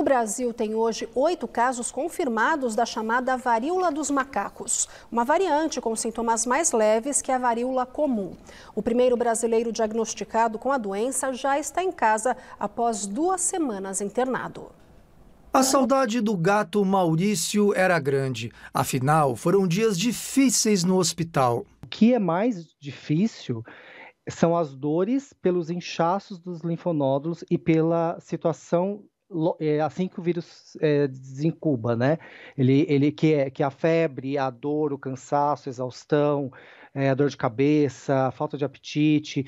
O Brasil tem hoje oito casos confirmados da chamada varíola dos macacos, uma variante com sintomas mais leves que a varíola comum. O primeiro brasileiro diagnosticado com a doença já está em casa após duas semanas internado. A saudade do gato Maurício era grande. Afinal, foram dias difíceis no hospital. O que é mais difícil são as dores pelos inchaços dos linfonodos e pela situação é assim que o vírus é, desincuba, né? Ele, ele que, é, que é a febre, a dor, o cansaço, a exaustão, é, a dor de cabeça, a falta de apetite.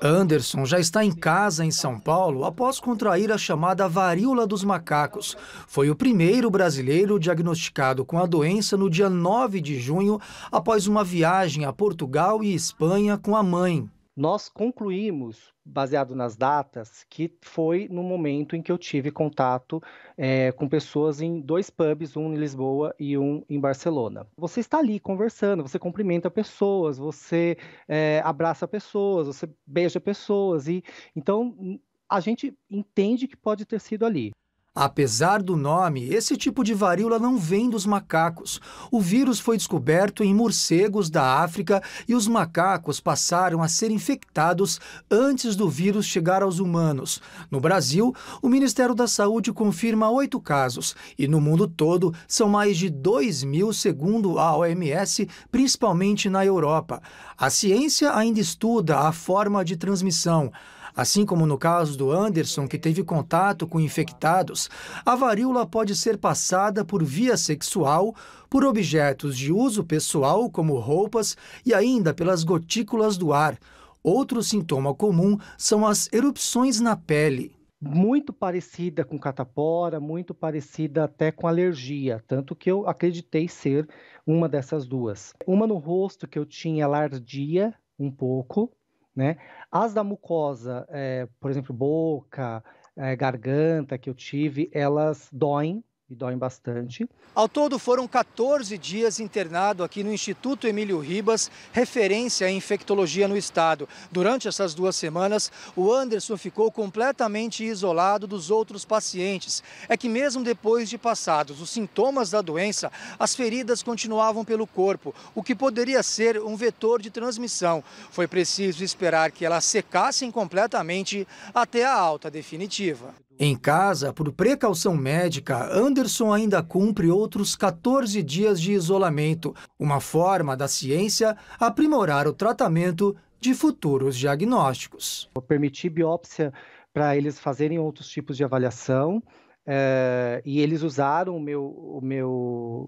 Anderson já está em casa em São Paulo após contrair a chamada varíola dos macacos. Foi o primeiro brasileiro diagnosticado com a doença no dia 9 de junho, após uma viagem a Portugal e Espanha com a mãe. Nós concluímos, baseado nas datas, que foi no momento em que eu tive contato é, com pessoas em dois pubs, um em Lisboa e um em Barcelona. Você está ali conversando, você cumprimenta pessoas, você é, abraça pessoas, você beija pessoas e então a gente entende que pode ter sido ali. Apesar do nome, esse tipo de varíola não vem dos macacos. O vírus foi descoberto em morcegos da África e os macacos passaram a ser infectados antes do vírus chegar aos humanos. No Brasil, o Ministério da Saúde confirma oito casos e no mundo todo são mais de 2 mil, segundo a OMS, principalmente na Europa. A ciência ainda estuda a forma de transmissão. Assim como no caso do Anderson, que teve contato com infectados, a varíola pode ser passada por via sexual, por objetos de uso pessoal, como roupas, e ainda pelas gotículas do ar. Outro sintoma comum são as erupções na pele muito parecida com catapora, muito parecida até com alergia, tanto que eu acreditei ser uma dessas duas. Uma no rosto que eu tinha lardia um pouco, né? As da mucosa, é, por exemplo, boca, é, garganta que eu tive, elas doem, e doem bastante. Ao todo, foram 14 dias internado aqui no Instituto Emílio Ribas, referência em infectologia no estado. Durante essas duas semanas, o Anderson ficou completamente isolado dos outros pacientes. É que mesmo depois de passados os sintomas da doença, as feridas continuavam pelo corpo, o que poderia ser um vetor de transmissão. Foi preciso esperar que elas secassem completamente até a alta definitiva. Em casa, por precaução médica, Anderson ainda cumpre outros 14 dias de isolamento, uma forma da ciência aprimorar o tratamento de futuros diagnósticos. Vou permitir biópsia para eles fazerem outros tipos de avaliação. É, e eles usaram o meu, o meu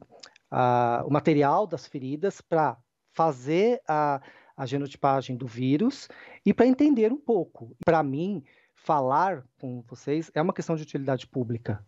a, ah, o material das feridas para fazer a a genotipagem do vírus e para entender um pouco. Para mim, falar com vocês é uma questão de utilidade pública.